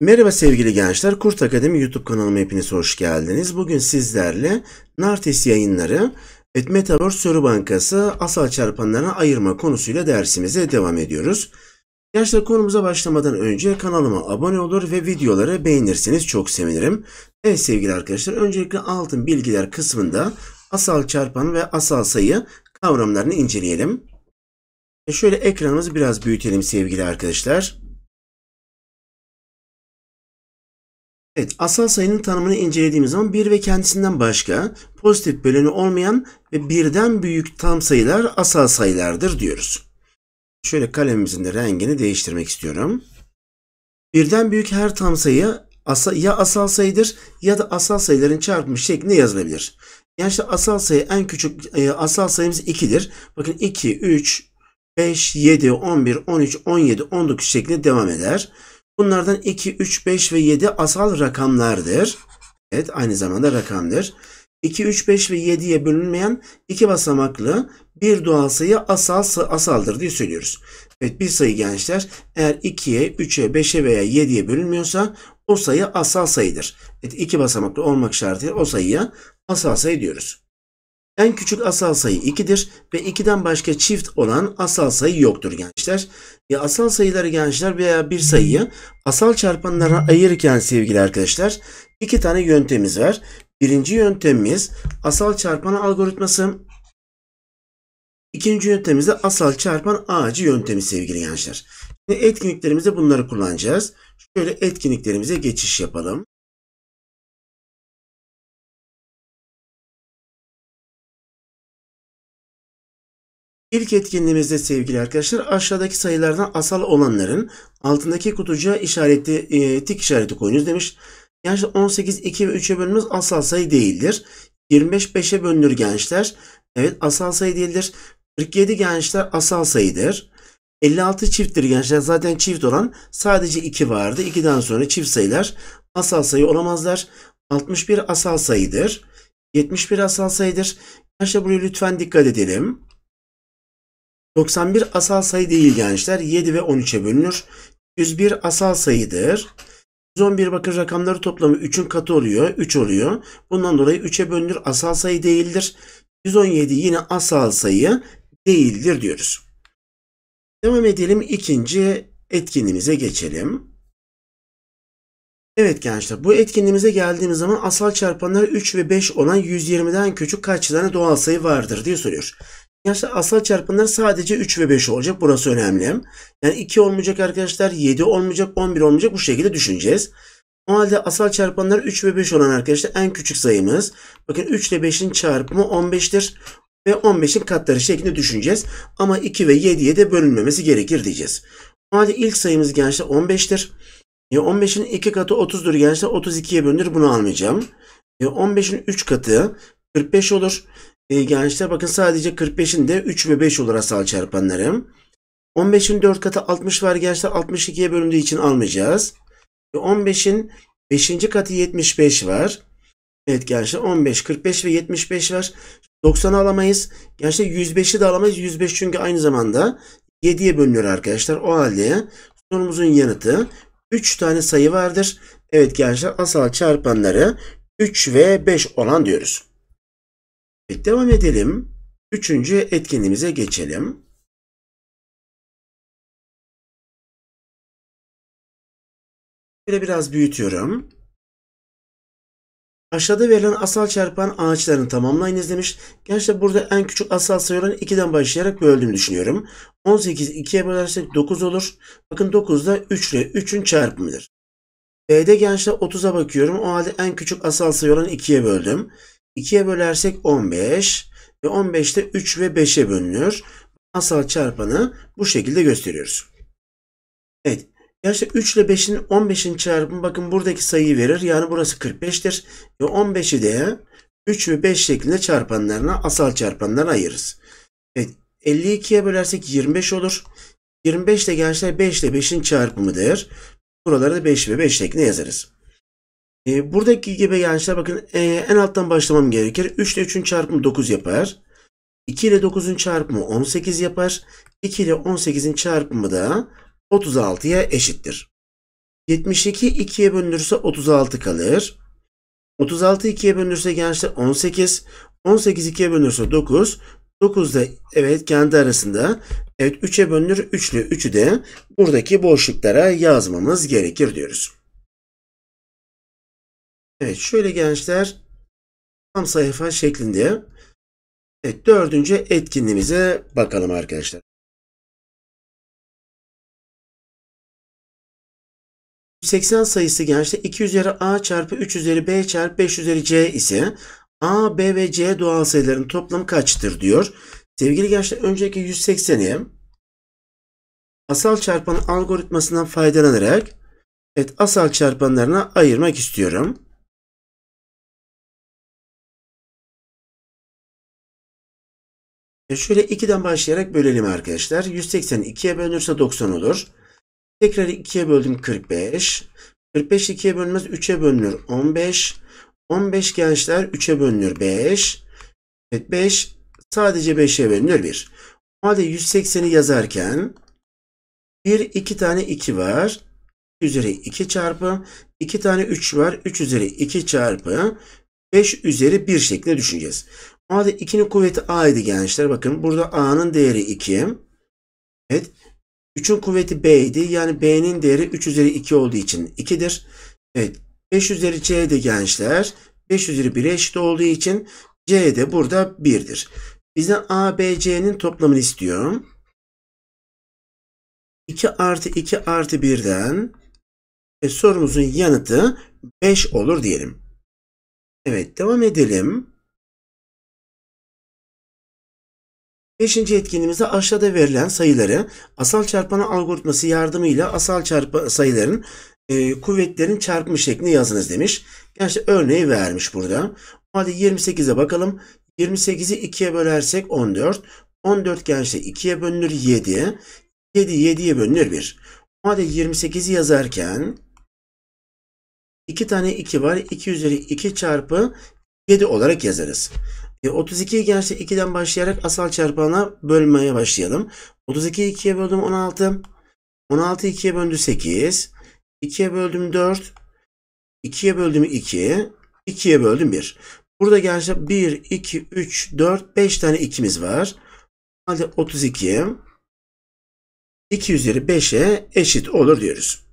Merhaba sevgili gençler, Kurt Akademi YouTube kanalıma hepiniz hoş geldiniz. Bugün sizlerle Nartes yayınları et Metaverse Soru Bankası asal çarpanlarına ayırma konusuyla dersimize devam ediyoruz. Gençler konumuza başlamadan önce kanalıma abone olur ve videoları beğenirseniz çok sevinirim. Evet sevgili arkadaşlar öncelikle altın bilgiler kısmında asal çarpan ve asal sayı kavramlarını inceleyelim. E, şöyle ekranımızı biraz büyütelim sevgili arkadaşlar. Evet, asal sayının tanımını incelediğimiz zaman bir ve kendisinden başka pozitif böleni olmayan ve birden büyük tam sayılar asal sayılardır diyoruz. Şöyle kalemimizin de rengini değiştirmek istiyorum. Birden büyük her tam sayı ya asal sayıdır ya da asal sayıların çarpımı şeklinde yazılabilir. Gerçi asal sayı en küçük e, asal sayımız 2'dir. Bakın 2, 3, 5, 7, 11, 13, 17, 19 şeklinde devam eder. Bunlardan 2, 3, 5 ve 7 asal rakamlardır. Evet aynı zamanda rakamdır. 2, 3, 5 ve 7'ye bölünmeyen iki basamaklı bir doğal sayı asal asaldır diye söylüyoruz. Evet bir sayı gençler eğer 2'ye, 3'e, 5'e veya 7'ye bölünmüyorsa o sayı asal sayıdır. Evet, iki basamaklı olmak şartıyla o sayıya asal sayı diyoruz. En küçük asal sayı 2'dir ve 2'den başka çift olan asal sayı yoktur gençler. Ya e, asal sayıları gençler veya bir sayıyı asal çarpanlara ayırırken sevgili arkadaşlar iki tane yöntemimiz var. Birinci yöntemimiz asal çarpan algoritması. İkinci yöntemimiz de asal çarpan ağacı yöntemi sevgili gençler. Etkinliklerimize bunları kullanacağız. Şöyle etkinliklerimize geçiş yapalım. İlk etkinliğimizde sevgili arkadaşlar aşağıdaki sayılardan asal olanların altındaki kutucuğa işareti, e, tik işareti koyunuz demiş. Yani 18 2 ve 3'e bölünmez asal sayı değildir. 25 5'e bölünür gençler. Evet asal sayı değildir. 47 gençler asal sayıdır. 56 çifttir gençler. Zaten çift olan sadece 2 vardı. 2'den sonra çift sayılar asal sayı olamazlar. 61 asal sayıdır. 71 asal sayıdır. Gençler buraya lütfen dikkat edelim. 91 asal sayı değil gençler. 7 ve 13'e bölünür. 101 asal sayıdır. 111 bakın rakamları toplamı 3'ün katı oluyor. 3 oluyor. Bundan dolayı 3'e bölünür asal sayı değildir. 117 yine asal sayı değildir diyoruz. Devam edelim ikinci etkinliğimize geçelim. Evet gençler bu etkinliğimize geldiğimiz zaman asal çarpanlar 3 ve 5 olan 120'den küçük kaç tane doğal sayı vardır diye soruyor. Gençler asal çarpanlar sadece 3 ve 5 olacak. Burası önemli. Yani 2 olmayacak arkadaşlar, 7 olmayacak, 11 olmayacak bu şekilde düşüneceğiz. O halde asal çarpanlar 3 ve 5 olan arkadaşlar en küçük sayımız. Bakın 3 ile 5'in çarpımı 15'tir ve 15'in katları şeklinde düşüneceğiz. Ama 2 ve 7'ye de bölünmemesi gerekir diyeceğiz. O halde ilk sayımız gençler 15'tir. E 15'in 2 katı 30'dur gençler. 32'ye bölünür. Bunu almayacağım. E 15'in 3 katı 45 olur. E gençler bakın sadece 45'in de 3 ve 5 olur asal çarpanları. 15'in 4 katı 60 var gençler. 62'ye bölündüğü için almayacağız. E 15'in 5. katı 75 var. Evet gençler 15, 45 ve 75 var. 90 alamayız. Gerçi 105'i de alamayız. 105 çünkü aynı zamanda 7'ye bölünüyor arkadaşlar. O halde sorumuzun yanıtı 3 tane sayı vardır. Evet gençler asal çarpanları 3 ve 5 olan diyoruz. Evet, devam edelim. Üçüncü etkinliğimize geçelim. Böyle biraz büyütüyorum. Aşağıda verilen asal çarpan ağaçların tamamlayın. demiş. Gerçi burada en küçük asal sayı olan 2'den başlayarak böldüğümü düşünüyorum. 18 2'ye bölersek 9 olur. Bakın 9 da 3 ile 3'ün çarpımıdır. B'de gençler 30'a bakıyorum. O halde en küçük asal sayı olan 2'ye böldüm. 2'ye bölersek 15 ve 15'te 3 ve 5'e bölünür. Asal çarpanı bu şekilde gösteriyoruz. Evet Gerçi 3 ile 5'in 15'in çarpımı bakın buradaki sayıyı verir. Yani burası 45'tir. E, ve 15'i de 3 ve 5 şeklinde çarpanlarına asal çarpanlarına ayırırız. Evet 52'ye bölersek 25 olur. 25 de gençler 5 ile 5'in çarpımıdır. Buralara da 5 ve 5 şeklinde yazarız. E, buradaki gibi gençler bakın e, en alttan başlamam gerekir. 3 ile 3'ün çarpımı 9 yapar. 2 ile 9'un çarpımı 18 yapar. 2 ile 18'in çarpımı da 36'ya eşittir. 72 2'ye bölünürse 36 kalır. 36 2'ye bölünürse gençler 18. 18 2'ye bölünürse 9. 9 da evet kendi arasında. Evet 3'e bölünür 3'lü 3'ü de buradaki boşluklara yazmamız gerekir diyoruz. Evet şöyle gençler tam sayfa şeklinde evet, dördüncü etkinliğimize bakalım arkadaşlar. 180 sayısı gençte 2 üzeri a çarpı 3 üzeri b çarpı 5 üzeri c ise a, b ve c doğal sayıların toplamı kaçtır diyor. Sevgili gençler önceki 180'i asal çarpan algoritmasından faydalanarak evet asal çarpanlarına ayırmak istiyorum. Şöyle 2'den başlayarak bölelim arkadaşlar. 180'i 2'ye bölünürse 90 olur. Tekrar 2'ye böldüm 45. 45 2'ye bölünmez 3'e bölünür 15. 15 gençler 3'e bölünür 5. Evet 5 sadece 5'e bölünür 1. O halde 180'i yazarken 1 2 tane 2 var. 2 üzeri 2 çarpı 2 tane 3 var. 3 üzeri 2 çarpı 5 üzeri 1 şeklinde düşüneceğiz. O halde 2'nin kuvveti a idi gençler. Bakın burada a'nın değeri 2. Evet 3'ün kuvveti b idi. Yani b'nin değeri 3 üzeri 2 olduğu için 2'dir. Evet. 5 üzeri c gençler 5 üzeri 1'e eşit olduğu için c'de burada 1'dir. Bizden a, b, c'nin toplamını istiyorum. 2 artı 2 artı 1'den e, sorumuzun yanıtı 5 olur diyelim. Evet devam edelim. Beşinci etkinliğimizde aşağıda verilen sayıları asal çarpanı algoritması yardımıyla asal çarpa sayıların e, kuvvetlerin çarpımı şeklinde yazınız demiş. Gençler örneği vermiş burada. O 28'e bakalım. 28'i 2'ye bölersek 14. 14 gençler 2'ye bölünür 7. 7 7'ye bölünür 1. O 28'i yazarken 2 tane 2 var. 2 üzeri 2 çarpı 7 olarak yazarız. 32'yi e, gerçi 2'den başlayarak asal çarpağına bölmeye başlayalım. 32'yi 2'ye böldüm 16. 16 2'ye böldüm 8. 2'ye böldüm 4. 2'ye böldüm 2. 2'ye böldüm 1. Burada gençler 1, 2, 3, 4, 5 tane 2'miz var. Hadi 32. 2 üzeri 5'e eşit olur diyoruz.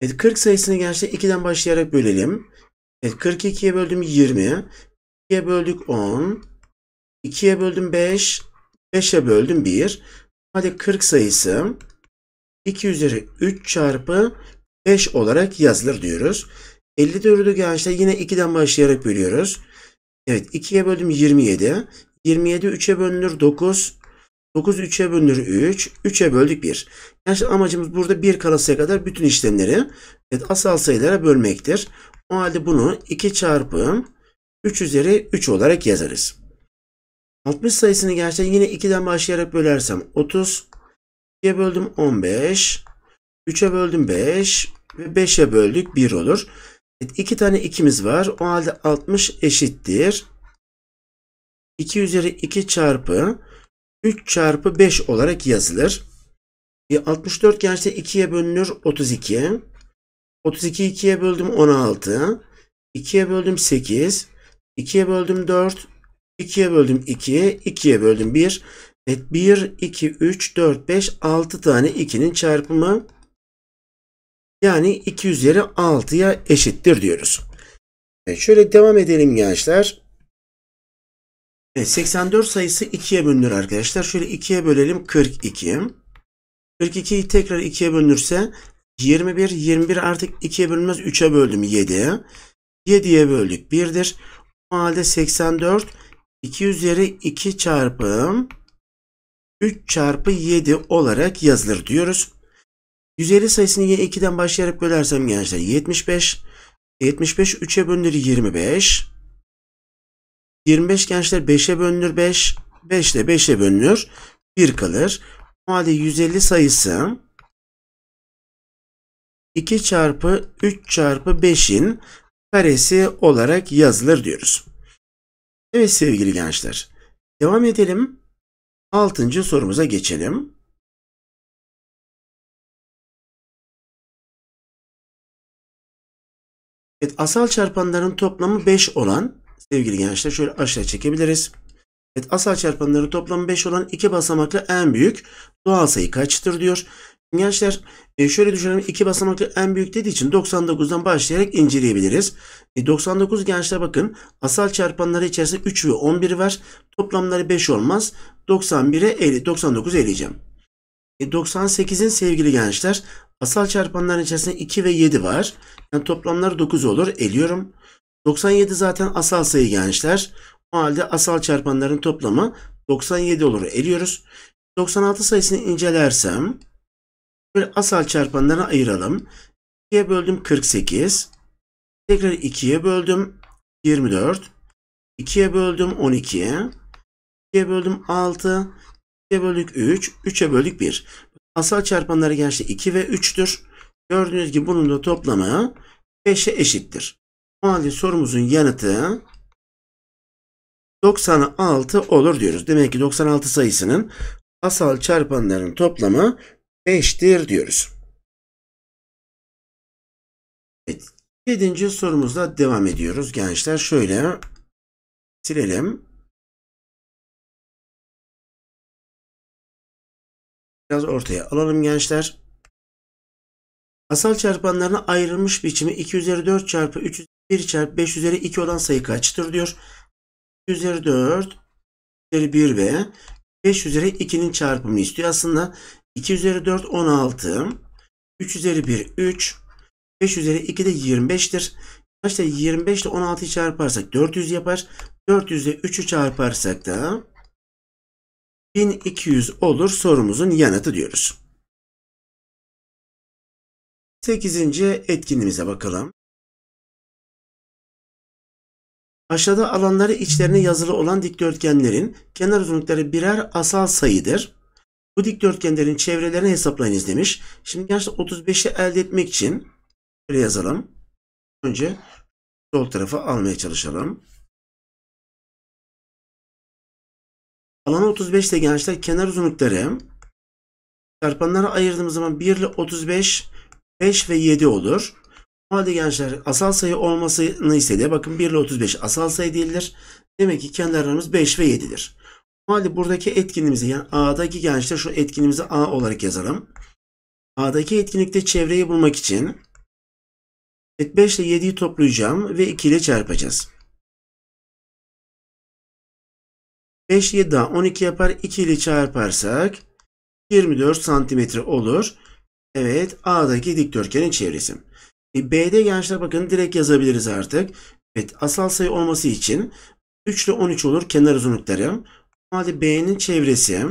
Evet 40 sayısını gençler 2'den başlayarak bölelim. Evet 42'ye böldüm 20. 2'ye böldük 10. 2'ye böldüm 5. 5'e böldüm 1. Hadi 40 sayısı 2 üzeri 3 çarpı 5 olarak yazılır diyoruz. 54'ü gençler yine 2'den başlayarak bölüyoruz. Evet 2'ye böldüm 27. 27 3'e bölünür 9. 9 3'e bölünür 3. 3'e böldük 1. Gençler amacımız burada 1 kalasıya kadar bütün işlemleri evet, asal sayılara bölmektir. O halde bunu 2 çarpı 3 üzeri 3 olarak yazarız. 60 sayısını gerçekten yine 2'den başlayarak bölersem 30, 2'ye böldüm 15, 3'e böldüm 5 ve 5'e böldük 1 olur. Evet, 2 tane 2'miz var. O halde 60 eşittir. 2 üzeri 2 çarpı 3 çarpı 5 olarak yazılır. 64 e, gerçekten 2'ye bölünür 32. 32 2'ye böldüm 16. 2'ye böldüm 8. 2'ye böldüm 4. 2'ye böldüm 2. 2'ye böldüm 1. Evet 1, 2, 3, 4, 5, 6 tane 2'nin çarpımı yani 2 üzeri 6'ya eşittir diyoruz. Evet, şöyle devam edelim gençler. Evet, 84 sayısı 2'ye bölünür arkadaşlar. Şöyle 2'ye bölelim 42. 42'yi tekrar 2'ye bölünürse 21, 21 artık 2'ye bölünmez 3'e böldüm 7. 7'ye böldük 1'dir. O halde 84 2 üzeri 2 çarpı 3 çarpı 7 olarak yazılır diyoruz. 150 sayısını yine 2'den başlayarak bölersem gençler 75. 75 3'e bölünür 25. 25 gençler 5'e bölünür 5. 5 ile 5'e bölünür 1 kalır. O halde 150 sayısı 2 çarpı 3 çarpı 5'in karesi olarak yazılır diyoruz. Evet sevgili gençler. Devam edelim. Altıncı sorumuza geçelim. Evet, asal çarpanların toplamı 5 olan sevgili gençler şöyle aşağı çekebiliriz. Evet, asal çarpanların toplamı 5 olan iki basamaklı en büyük doğal sayı kaçtır diyor. Gençler e, şöyle düşünelim. iki basamaklı en büyük dediği için 99'dan başlayarak inceleyebiliriz. 99 e, gençler bakın asal çarpanları içerisinde 3 ve 11 var. Toplamları 5 olmaz. 91'e 50, 99 eleyeceğim. 98'in e, sevgili gençler asal çarpanların içerisinde 2 ve 7 var. Yani toplamları 9 olur. Eliyorum. 97 zaten asal sayı gençler. O halde asal çarpanların toplamı 97 olur. Eliyoruz. 96 sayısını incelersem Böyle asal çarpanlarına ayıralım. 2'ye böldüm 48. Tekrar 2'ye böldüm 24. 2'ye böldüm 12. 2'ye böldüm 6. 2'ye böldük 3. 3'e böldük 1. Asal çarpanları gençler 2 ve 3'tür. Gördüğünüz gibi bunun da toplamı 5'e eşittir. O halde sorumuzun yanıtı 96 olur diyoruz. Demek ki 96 sayısının asal çarpanların toplamı 5'tir diyoruz. Evet. 7. sorumuzla devam ediyoruz gençler. Şöyle silelim. Biraz ortaya alalım gençler. Asal çarpanlarına ayrılmış biçimi 2 üzeri 4 çarpı 3 1 çarpı 5 üzeri 2 olan sayı kaçtır diyor. 2 üzeri 4 üzeri 1 ve 5 üzeri 2'nin çarpımı istiyor. Aslında 2 üzeri 4 16. 3 üzeri 1 3. 5 üzeri 2 de 25'tir. Kaçta 25 ile 16'yı çarparsak 400 yapar. 400 ile 3'ü çarparsak da 1200 olur sorumuzun yanıtı diyoruz. 8. etkinliğimize bakalım. Aşağıda alanları içlerine yazılı olan dikdörtgenlerin kenar uzunlukları birer asal sayıdır. Bu dikdörtgenlerin çevrelerini hesaplayınız demiş. Şimdi gençler 35'i elde etmek için şöyle yazalım. Önce sol tarafa almaya çalışalım. Alan 35'te gençler kenar uzunlukları çarpanlara ayırdığımız zaman 1 ile 35, 5 ve 7 olur. O halde gençler asal sayı olmasını istediği bakın 1 ile 35 asal sayı değildir. Demek ki kenarlarımız 5 ve 7'dir halde buradaki etkinliğimizi yani A'daki gençler şu etkinliğimizi A olarak yazalım. A'daki etkinlikte çevreyi bulmak için 5 ile 7'yi toplayacağım ve 2 ile çarpacağız. 5 7 daha 12 yapar. 2 ile çarparsak 24 santimetre olur. Evet A'daki dikdörtgenin çevresi. E, B'de gençler bakın direkt yazabiliriz artık. Evet asal sayı olması için 3 ile 13 olur kenar uzunlukları. Hadi B'nin çevresi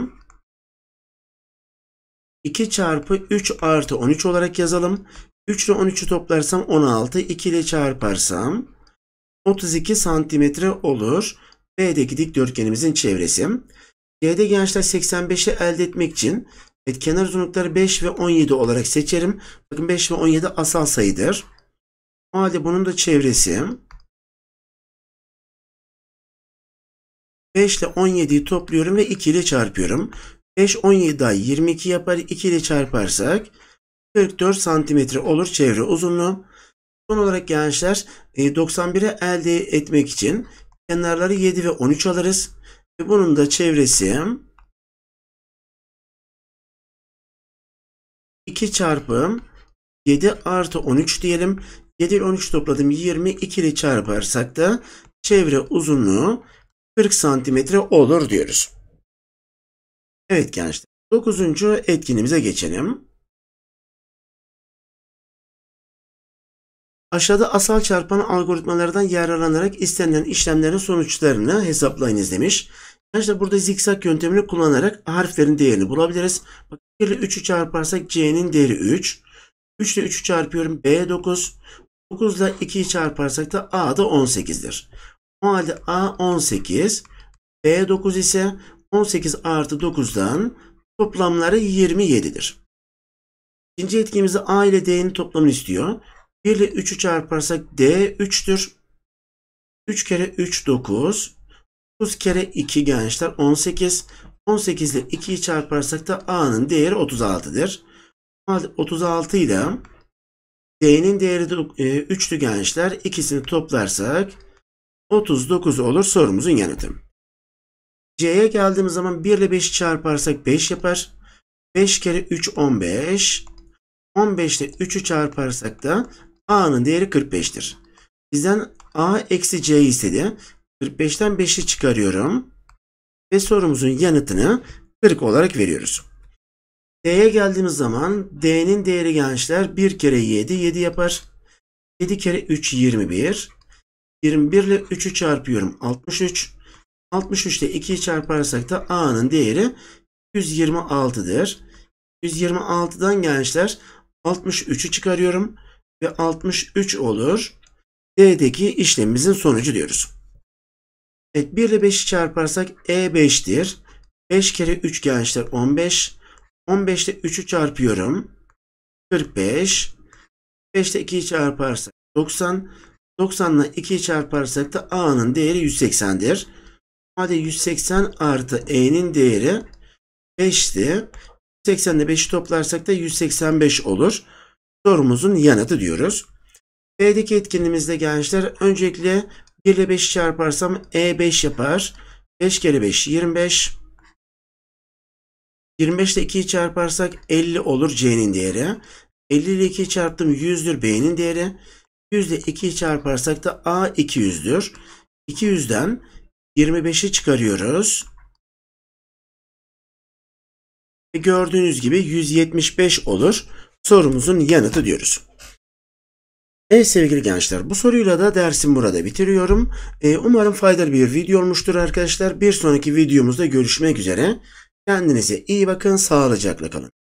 2 çarpı 3 artı 13 olarak yazalım. 3 ile 13'ü toplarsam 16, 2 ile çarparsam 32 santimetre olur. B'deki dikdörtgenimizin çevresi. C'de gençler 85'i elde etmek için evet, kenar uzunlukları 5 ve 17 olarak seçerim. Bakın 5 ve 17 asal sayıdır. O halde bunun da çevresi 5 ile 17'yi topluyorum ve 2 ile çarpıyorum. 5 17 daha 22 yapar. 2 ile çarparsak 44 santimetre olur çevre uzunluğu. Son olarak gençler 91'e elde etmek için kenarları 7 ve 13 alırız. Ve bunun da çevresi 2 çarpı 7 artı 13 diyelim. 7 ile 13 topladım 20. ile çarparsak da çevre uzunluğu 40 santimetre olur diyoruz. Evet gençler. 9. etkinimize geçelim. Aşağıda asal çarpan algoritmalardan yararlanarak istenilen işlemlerin sonuçlarını hesaplayınız demiş. Gençler burada zikzak yöntemini kullanarak harflerin değerini bulabiliriz. Bak, 1 ile 3'ü çarparsak C'nin değeri 3. 3 ile 3'ü çarpıyorum B 9. 9 ile 2'yi çarparsak da A da 18'dir. O halde A 18, B 9 ise 18 artı 9'dan toplamları 27'dir. İkinci etkimizde A ile D'nin toplamını istiyor. 1 ile 3'ü çarparsak D 3'tür. 3 kere 3 9. 9 kere 2 gençler 18. 18 ile 2'yi çarparsak da A'nın değeri 36'dır. 36 ile D'nin değeri de 3'tü e, gençler. İkisini toplarsak 39 olur sorumuzun yanıtı. C'ye geldiğimiz zaman 1 ile 5'i çarparsak 5 yapar. 5 kere 3 15. 15 ile 3'ü çarparsak da A'nın değeri 45'tir. Bizden A eksi C istedi. 45'ten 5'i çıkarıyorum. Ve sorumuzun yanıtını 40 olarak veriyoruz. D'ye geldiğimiz zaman D'nin değeri gençler 1 kere 7 7 yapar. 7 kere 3 21. 21 ile 3'ü çarpıyorum. 63. 63 ile 2'yi çarparsak da A'nın değeri 126'dır. 126'dan gençler 63'ü çıkarıyorum ve 63 olur. D'deki işlemimizin sonucu diyoruz. Evet 1 ile 5'i çarparsak E 5'tir. 5 kere 3 gençler 15. 15 ile 3'ü çarpıyorum. 45. 5 ile 2'yi çarparsak 90. 90 ile 2'yi çarparsak da A'nın değeri 180'dir. Hadi 180 artı E'nin değeri 5'ti. 80 ile 5'i toplarsak da 185 olur. Sorumuzun yanıtı diyoruz. B'deki etkinliğimizde gençler öncelikle 1 ile 5'i çarparsam E 5 yapar. 5 kere 5 25. 25 ile 2'yi çarparsak 50 olur C'nin değeri. 50 ile 2'yi çarptım 100'dür B'nin değeri. Yüzde 2'yi çarparsak da A 200'dür. 200'den 25'i çıkarıyoruz. Ve gördüğünüz gibi 175 olur. Sorumuzun yanıtı diyoruz. Evet sevgili gençler bu soruyla da dersim burada bitiriyorum. Ee, umarım faydalı bir video olmuştur arkadaşlar. Bir sonraki videomuzda görüşmek üzere. Kendinize iyi bakın sağlıcakla kalın.